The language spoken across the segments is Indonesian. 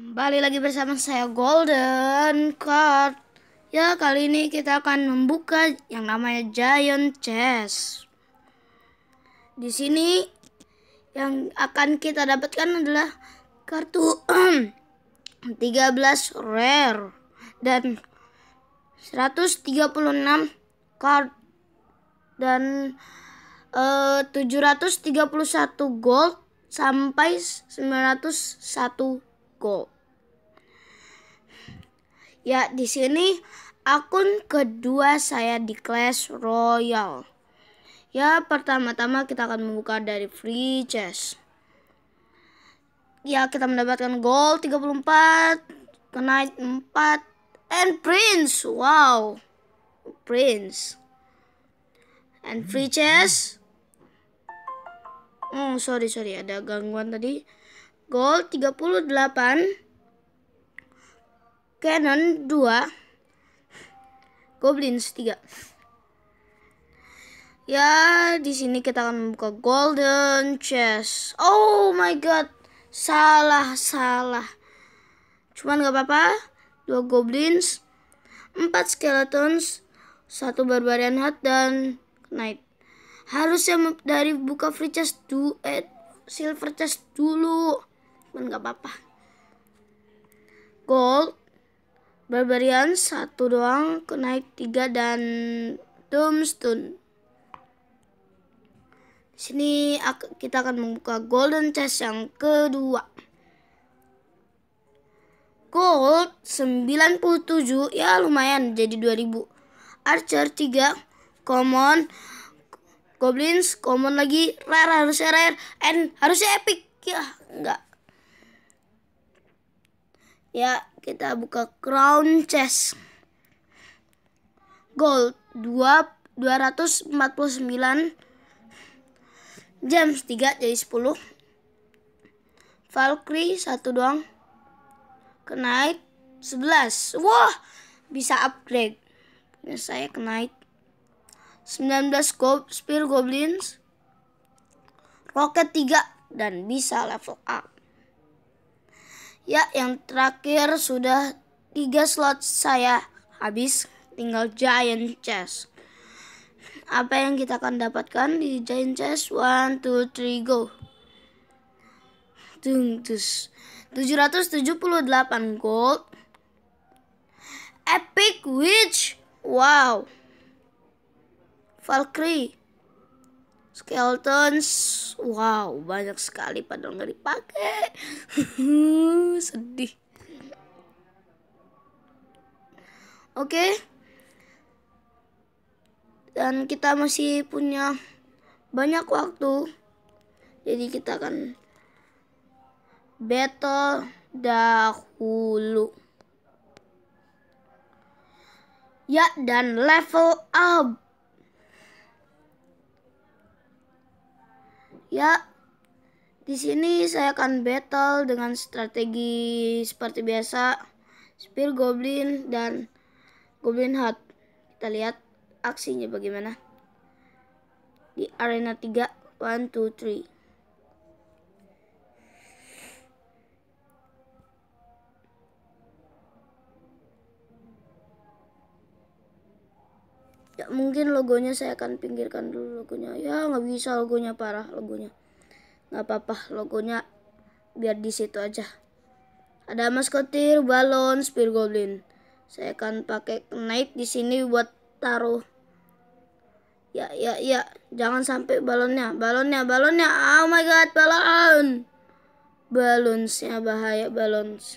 Kembali lagi bersama saya Golden Card. Ya, kali ini kita akan membuka yang namanya Giant Chest. Di sini yang akan kita dapatkan adalah kartu 13 rare dan 136 card dan eh, uh, 731 gold sampai 901 gold. Ya, di sini akun kedua saya di Clash Royale. Ya, pertama-tama kita akan membuka dari free chest. Ya, kita mendapatkan gold 34, knight 4, and prince. Wow. Prince. And free hmm. chest. Oh, sorry, sorry. Ada gangguan tadi. Gold 38 Cannon 2 Goblins 3 Ya di sini kita akan membuka golden chest Oh my god Salah salah Cuman nggak apa-apa Dua goblins Empat skeletons Satu barbarian hat dan knight Harusnya dari buka free chest du eh, Silver chest dulu Cuman nggak apa-apa Gold Barbarian satu doang, naik tiga dan Tombstone. Di sini kita akan membuka Golden Chest yang kedua. Gold 97 ya lumayan jadi 2000. Archer 3, Common, Goblins, Common lagi, Rare harusnya Rare, and harusnya Epic ya enggak Ya, kita buka crown chest. Gold 2 249 Gems 3 jadi 10 Valkyrie 1 doang Knight 11 Wah bisa upgrade punya saya ke Knight 19 go Spear Goblins Rocket 3 dan bisa level up Ya, yang terakhir sudah tiga slot saya habis, tinggal giant chest. Apa yang kita akan dapatkan di giant chest? One, two, three, go. Tung, tus. 778 gold. Epic Witch. Wow. Valkyrie skeletons wow banyak sekali padahal nggak dipakai sedih oke dan kita masih punya banyak waktu jadi kita akan battle dahulu ya dan level up Ya, di sini saya akan battle dengan strategi seperti biasa, Spear Goblin dan Goblin Hut. Kita lihat aksinya bagaimana. Di arena 3, 1, 2, 3. ya mungkin logonya saya akan pinggirkan dulu logonya ya nggak bisa logonya parah logonya nggak apa-apa logonya biar di situ aja ada maskotir balon spear goblin saya akan pakai knight di sini buat taruh ya ya ya jangan sampai balonnya balonnya balonnya oh my god balon balonsnya bahaya balons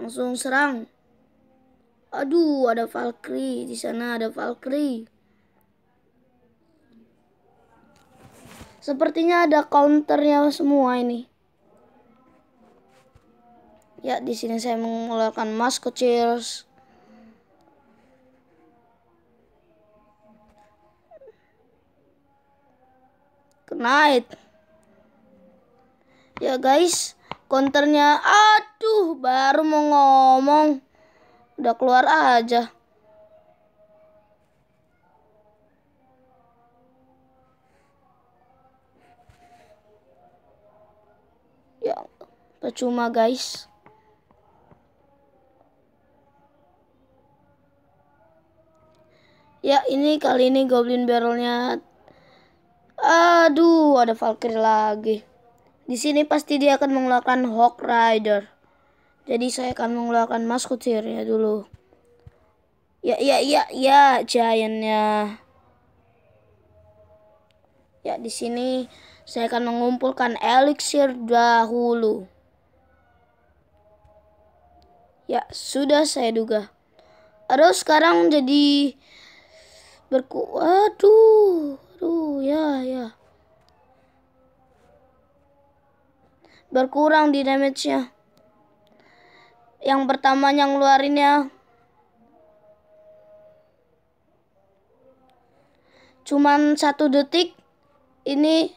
langsung serang Aduh, ada Valkyrie. Di sana ada Valkyrie. Sepertinya ada counternya semua ini. Ya, di sini saya mengeluarkan mask kecil. Good Ya guys, counternya aduh baru mau ngomong. Udah keluar aja. Ya, percuma guys. Ya, ini kali ini Goblin Barrelnya. Aduh, ada Valkyrie lagi. Di sini pasti dia akan mengeluarkan Hawk Rider. Jadi saya akan mengeluarkan maskotirnya dulu. Ya, ya, ya, ya, giantnya. Ya, di sini saya akan mengumpulkan elixir dahulu. Ya, sudah saya duga. Aduh, sekarang jadi berku... Aduh, aduh, ya, ya. Berkurang di damage-nya yang pertama yang ngeluarin ya cuman satu detik ini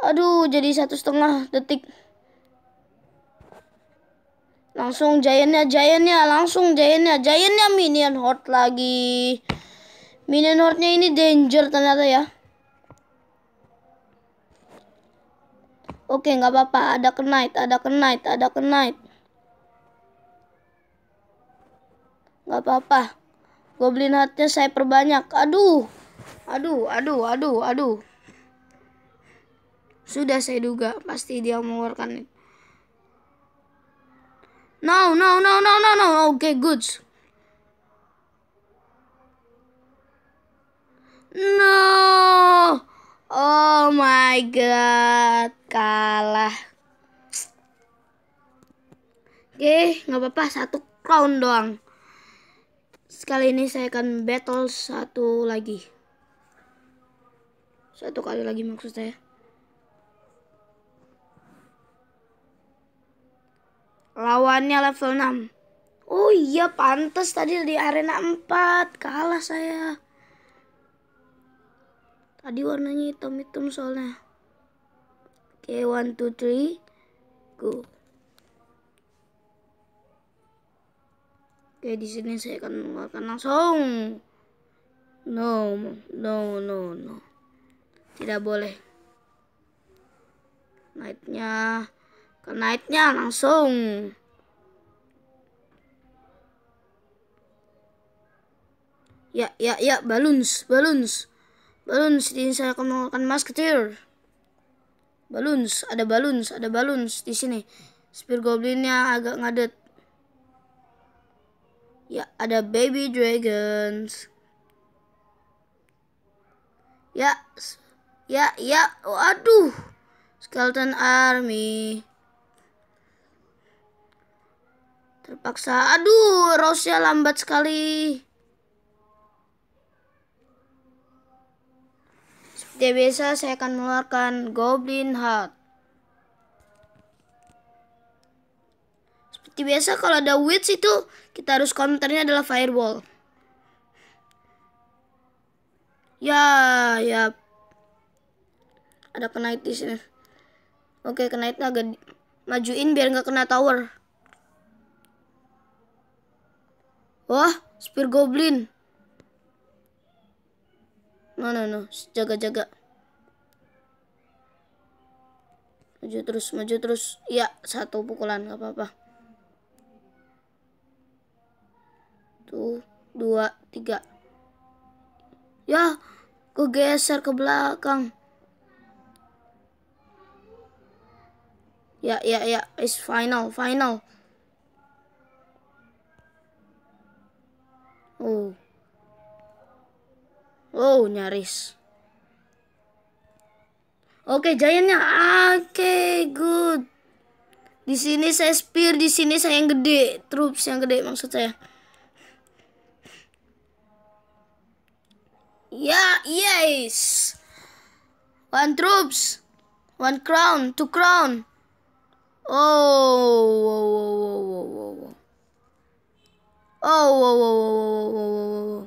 aduh jadi satu setengah detik langsung giantnya giantnya langsung giantnya giantnya minion hot lagi minion hotnya ini danger ternyata ya oke nggak apa-apa ada knight ada knight ada knight Gak apa-apa. Goblin hatnya saya perbanyak. Aduh. Aduh, aduh, aduh, aduh. Sudah saya duga pasti dia mengeluarkan No, no, no, no, no, no. Okay, good. No. Oh my god, kalah. Oke, eh, okay, nggak apa-apa, satu crown doang. Sekali ini saya akan battle satu lagi. Satu kali lagi maksud saya. Lawannya level 6. Oh iya pantas tadi di arena 4 kalah saya. Tadi warnanya hitam-hitam soalnya. Oke, okay, 1 2 3 go. Oke, di sini saya akan mengeluarkan langsung. No, no, no, no. Tidak boleh. Knightnya, ke knightnya langsung. Ya, ya, ya, balloons, balloons. Balloons, di sini saya akan mengeluarkan musketeer. Balloons, ada balloons, ada balloons di sini. Spear goblinnya agak ngadet. Ya, ada baby dragons. Ya, ya, ya. Waduh. Skeleton army. Terpaksa. Aduh, Rose-nya lambat sekali. Seperti biasa, saya akan mengeluarkan Goblin Heart. Seperti biasa kalau ada witch itu kita harus counternya adalah fireball. Ya, ya. Ada knight di sini. Oke, kenaiknya agak majuin biar nggak kena tower. Wah, spear goblin. No, no, no. Jaga-jaga. Maju terus, maju terus. Ya, satu pukulan, nggak apa-apa. Satu, dua, tiga. Ya, kegeser ke belakang. Ya, ya, ya. It's final, final. Oh. Oh, nyaris. Oke, okay, giantnya. Oke, okay, good. Di sini saya spear, di sini saya yang gede. Troops yang gede maksud saya. Ya yes. One troops, one crown, two crown. Oh, wow, wow, wow, wow, oh, oh, wow, wow, wow, wow, wow, wow.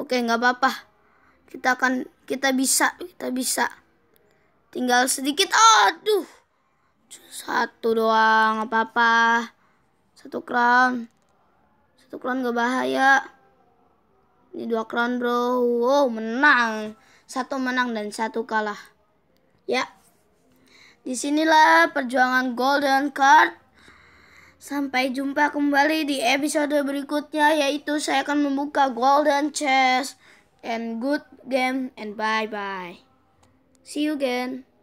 Oke, nggak apa-apa. Kita akan, kita bisa, kita bisa. Tinggal sedikit. Aduh, satu doang, apa-apa satu crown satu crown gak bahaya ini dua crown bro wow menang satu menang dan satu kalah ya disinilah perjuangan golden card Sampai jumpa kembali di episode berikutnya yaitu saya akan membuka golden chest and good game and bye bye. See you again.